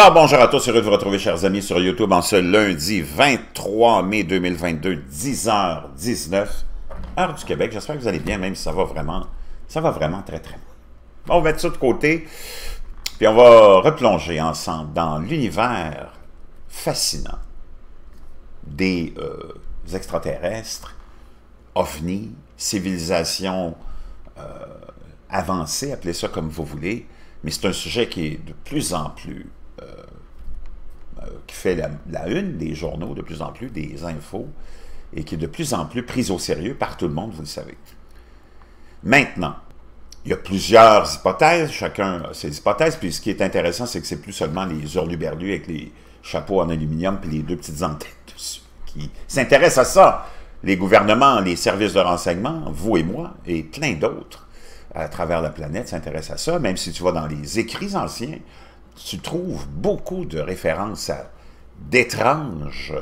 Alors bonjour à tous, heureux de vous retrouver chers amis sur YouTube en ce lundi 23 mai 2022, 10h19, heure du Québec. J'espère que vous allez bien, même si ça va vraiment, ça va vraiment très très bien. On va mettre ça de côté, puis on va replonger ensemble dans l'univers fascinant des euh, extraterrestres, ovnis, civilisations euh, avancées, appelez ça comme vous voulez, mais c'est un sujet qui est de plus en plus euh, euh, qui fait la, une des journaux de plus en plus, des infos, et qui est de plus en plus prise au sérieux par tout le monde, vous le savez. Maintenant, il y a plusieurs hypothèses, chacun a ses hypothèses, puis ce qui est intéressant, c'est que c'est plus seulement les hurluberlus avec les chapeaux en aluminium puis les deux petites antennes dessus qui s'intéressent à ça. Les gouvernements, les services de renseignement, vous et moi, et plein d'autres à travers la planète s'intéressent à ça, même si tu vas dans les écrits anciens, tu trouves beaucoup de références à d'étranges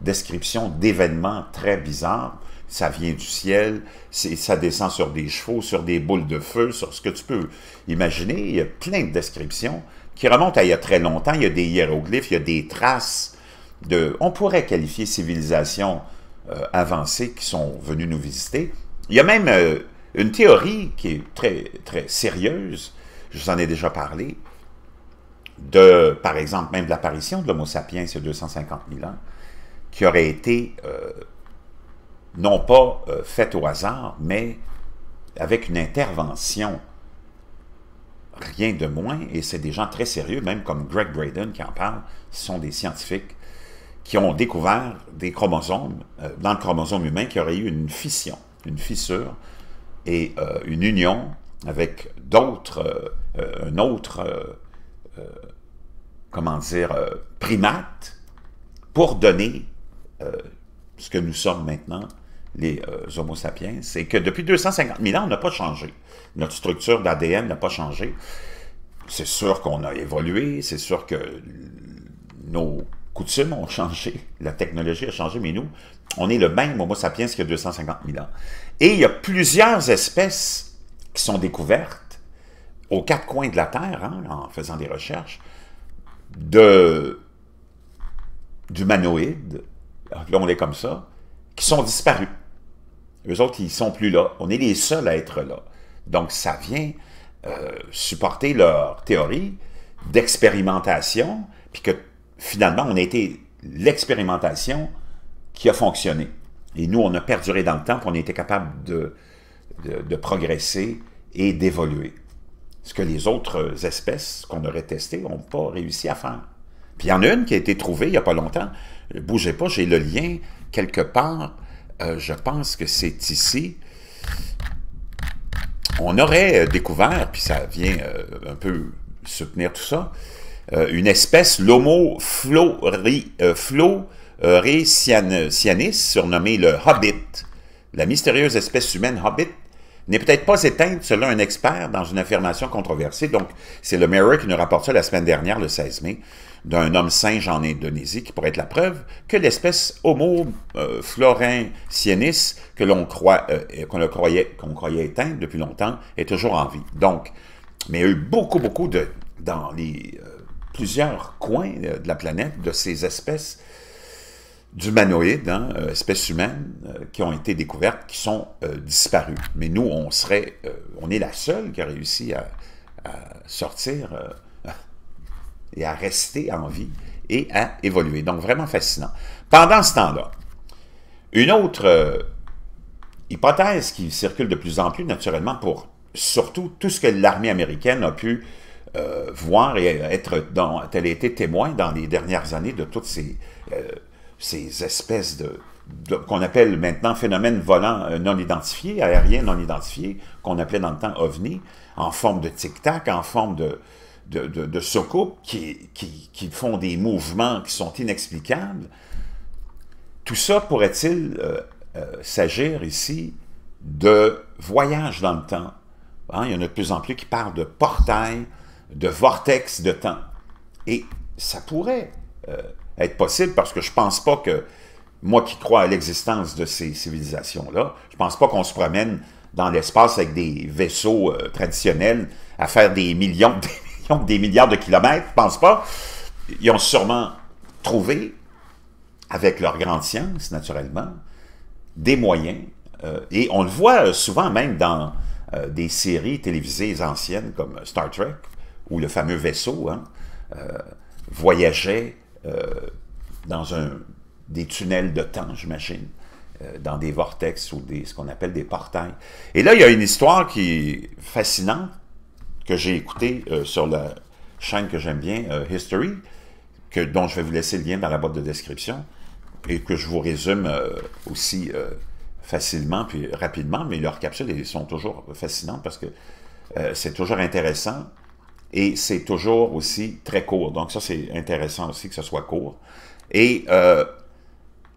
descriptions d'événements très bizarres. Ça vient du ciel, ça descend sur des chevaux, sur des boules de feu, sur ce que tu peux imaginer. Il y a plein de descriptions qui remontent à il y a très longtemps. Il y a des hiéroglyphes, il y a des traces de... On pourrait qualifier civilisations euh, avancées qui sont venues nous visiter. Il y a même euh, une théorie qui est très, très sérieuse, je vous en ai déjà parlé, de, par exemple, même de l'apparition de l'Homo sapiens il y a 250 000 ans, qui aurait été euh, non pas fait euh, faite au hasard, mais avec une intervention rien de moins, et c'est des gens très sérieux, même comme Greg Braden qui en parle, ce sont des scientifiques qui ont découvert des chromosomes, euh, dans le chromosome humain, qui aurait eu une fission, une fissure, et une union avec d'autres, un autre euh, comment dire, euh, primates pour donner euh, ce que nous sommes maintenant, les homo sapiens, c'est que depuis 250 000 ans, on n'a pas changé. Notre structure d'ADN n'a pas changé. C'est sûr qu'on a évolué, c'est sûr que nos coutumes ont changé, la technologie a changé, mais nous, on est le même Homo sapiens qu'il y a 250 000 ans. Et il y a plusieurs espèces qui sont découvertes aux quatre coins de la Terre, hein, en faisant des recherches, d'humanoïdes, là on est comme ça, qui sont disparus. Les autres, ils ne sont plus là. On est les seuls à être là. Donc ça vient euh, supporter leur théorie d'expérimentation, puis que finalement, on a été l'expérimentation qui a fonctionné. Et nous, on a perduré dans le temps, puis on a été capable de, de progresser et d'évoluer. Ce que les autres espèces qu'on aurait testées n'ont pas réussi à faire. Puis il y en a une qui a été trouvée il n'y a pas longtemps. Euh, bougez pas, j'ai le lien quelque part. Euh, je pense que c'est ici. On aurait euh, découvert, puis ça vient un peu soutenir tout ça, une espèce, l'homo flori, floricianis, surnommée le hobbit. La mystérieuse espèce humaine hobbit n'est peut-être pas éteinte selon un expert dans une affirmation controversée. Donc, c'est le Mirror qui nous rapporte ça la semaine dernière, le 16 mai, d'un homme singe en Indonésie qui pourrait être la preuve que l'espèce Homo euh, que l'on croit, euh, qu'on croyait, croyait éteinte depuis longtemps est toujours en vie. Donc, mais il y a eu beaucoup, beaucoup de, dans les euh, plusieurs coins euh, de la planète de ces espèces d'humanoïdes, hein, euh, espèces humaines, euh, qui ont été découvertes, qui sont euh, disparues. Mais nous, on serait, on est la seule qui a réussi à, sortir et à rester en vie et à évoluer. Donc, vraiment fascinant. Pendant ce temps-là, une autre hypothèse qui circule de plus en plus, naturellement, pour surtout tout ce que l'armée américaine a pu voir et être elle a été témoin dans les dernières années de toutes ces ces espèces de, qu'on appelle maintenant phénomènes volants euh, non identifiés, aériens non identifiés, qu'on appelait dans le temps OVNI, en forme de tic-tac, en forme de, de, de, qui, qui, font des mouvements qui sont inexplicables. Tout ça pourrait-il euh, euh, s'agir ici de voyages dans le temps? Hein, il y en a de plus en plus qui parlent de portail, de vortex de temps. Et ça pourrait être possible parce que je pense pas que, moi qui crois à l'existence de ces civilisations-là, je pense pas qu'on se promène dans l'espace avec des vaisseaux euh, traditionnels à faire des millions, des milliards de kilomètres, je pense pas. Ils ont sûrement trouvé, avec leur grande science, naturellement, des moyens. Euh, et on le voit euh, souvent même dans des séries télévisées anciennes comme Star Trek, où le fameux vaisseau hein, voyageait euh, dans un, des tunnels de temps, j'imagine, euh, dans des vortex ou des, ce qu'on appelle des portails. Et là, il y a une histoire qui est fascinante que j'ai écoutée euh, sur la chaîne que j'aime bien, History, que, dont je vais vous laisser le lien dans la boîte de description et que je vous résume aussi facilement puis rapidement, mais leurs capsules elles sont toujours fascinantes parce que c'est toujours intéressant et c'est toujours aussi très court. Donc ça, c'est intéressant aussi que ce soit court. Et euh,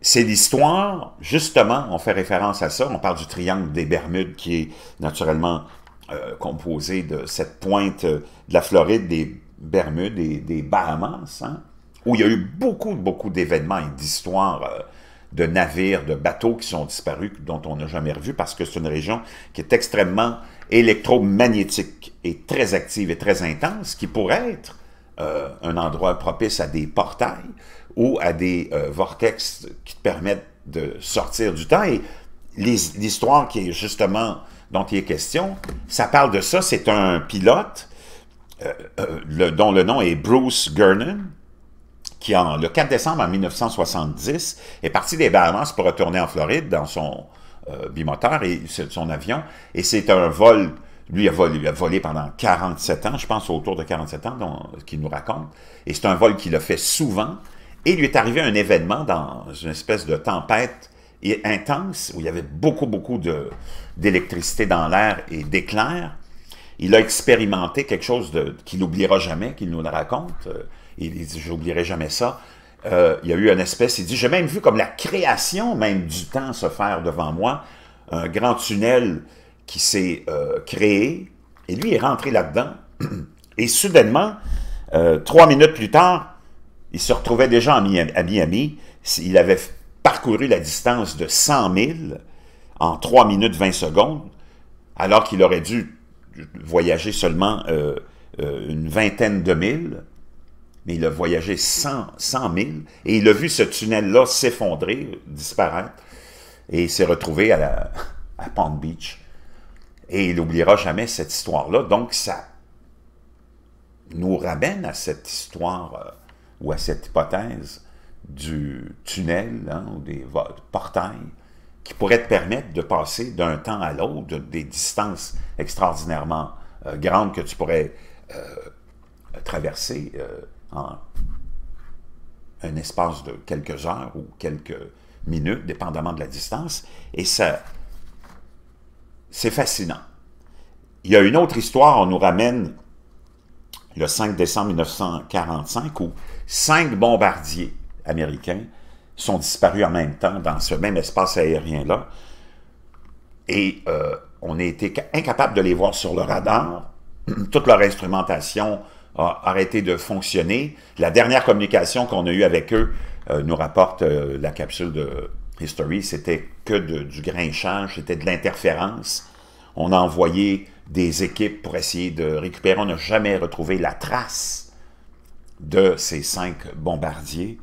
c'est l'histoire, justement, on fait référence à ça, on parle du triangle des Bermudes qui est naturellement euh, composé de cette pointe euh, de la Floride, des Bermudes et des Bahamas, hein, où il y a eu beaucoup, beaucoup d'événements et d'histoires de navires, de bateaux qui sont disparus, dont on n'a jamais revu, parce que c'est une région qui est extrêmement électromagnétique est très active et très intense, qui pourrait être euh, un endroit propice à des portails ou à des euh, vortex qui te permettent de sortir du temps. Et l'histoire qui est justement dont il est question, ça parle de ça. C'est un pilote euh, dont le nom est Bruce Gernon, qui en, le 4 décembre 1970 est parti des Bahamas pour retourner en Floride dans son, bimoteur et son avion. Et c'est un vol lui, a volé, a volé pendant 47 ans, je pense autour de 47 ans, euh, qu'il nous raconte. Et c'est un vol qu'il a fait souvent. Et il lui est arrivé un événement dans une espèce de tempête intense où il y avait beaucoup, beaucoup d'électricité dans l'air et d'éclairs. Il a expérimenté quelque chose qu'il n'oubliera jamais, qu'il nous le raconte. Euh, il dit J'oublierai jamais ça. Euh, il y a eu une espèce, il dit J'ai même vu comme la création même du temps se faire devant moi. Un grand tunnel qui s'est euh, créé, et lui est rentré là-dedans, et soudainement, euh, trois minutes plus tard, il se retrouvait déjà à Miami, il avait parcouru la distance de 100 000 en 3 minutes 20 secondes, alors qu'il aurait dû voyager seulement euh, une vingtaine de milles, mais il a voyagé 100, 100 000, et il a vu ce tunnel-là s'effondrer, disparaître, et s'est retrouvé à, la, à Palm Beach, et il n'oubliera jamais cette histoire-là. Donc, ça nous ramène à cette histoire euh, ou à cette hypothèse du tunnel hein, ou des portails qui pourraient te permettre de passer d'un temps à l'autre, des distances extraordinairement euh, grandes que tu pourrais euh, traverser en un espace de quelques heures ou quelques minutes, dépendamment de la distance, et ça c'est fascinant. Il y a une autre histoire, on nous ramène le 5 décembre 1945 où cinq bombardiers américains sont disparus en même temps dans ce même espace aérien-là. Et euh, on a été incapable de les voir sur le radar. Toute leur instrumentation a arrêté de fonctionner. La dernière communication qu'on a eue avec eux euh, nous rapporte euh, la capsule de History, c'était que de, du grinchage, c'était de l'interférence. On a envoyé des équipes pour essayer de récupérer. On n'a jamais retrouvé la trace de ces cinq bombardiers.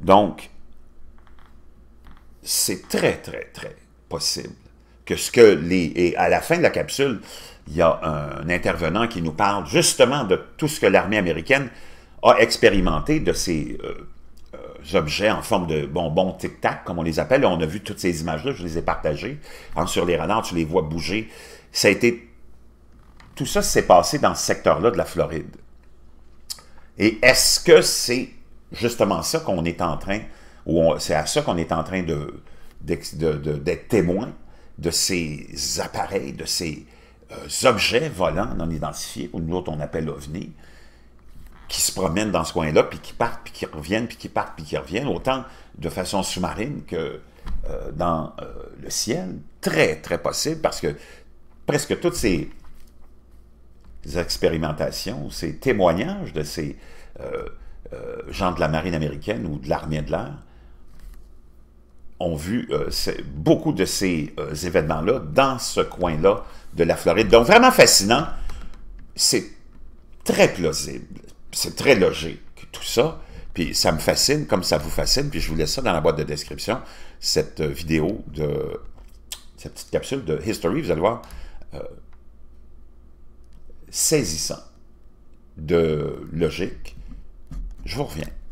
Donc, c'est très, très, très possible que ce que les... Et à la fin de la capsule, il y a un intervenant qui nous parle justement de tout ce que l'armée américaine a expérimenté de ces euh, objets en forme de bonbons tic-tac, comme on les appelle. On a vu toutes ces images-là, je les ai partagées. En sur les radars, tu les vois bouger. Ça a été... Tout ça s'est passé dans ce secteur-là de la Floride. Et est-ce que c'est justement ça qu'on est en train, ou c'est à ça qu'on est en train d'être de, de, témoin de ces appareils, de ces euh, objets volants non identifiés, ou nous autres on appelle OVNI, qui se promènent dans ce coin-là, puis qui partent, puis qui reviennent, puis qui partent, puis qui reviennent, autant de façon sous-marine que euh, dans euh, le ciel. Très, très possible, parce que presque toutes ces expérimentations, ces témoignages de ces euh, gens de la marine américaine ou de l'armée de l'air ont vu beaucoup de ces événements-là dans ce coin-là de la Floride. Donc, vraiment fascinant. C'est très plausible c'est très logique, tout ça. Puis ça me fascine comme ça vous fascine. Puis je vous laisse ça dans la boîte de description, cette euh, vidéo de cette petite capsule de History, vous allez voir, euh, saisissant de logique. Je vous reviens.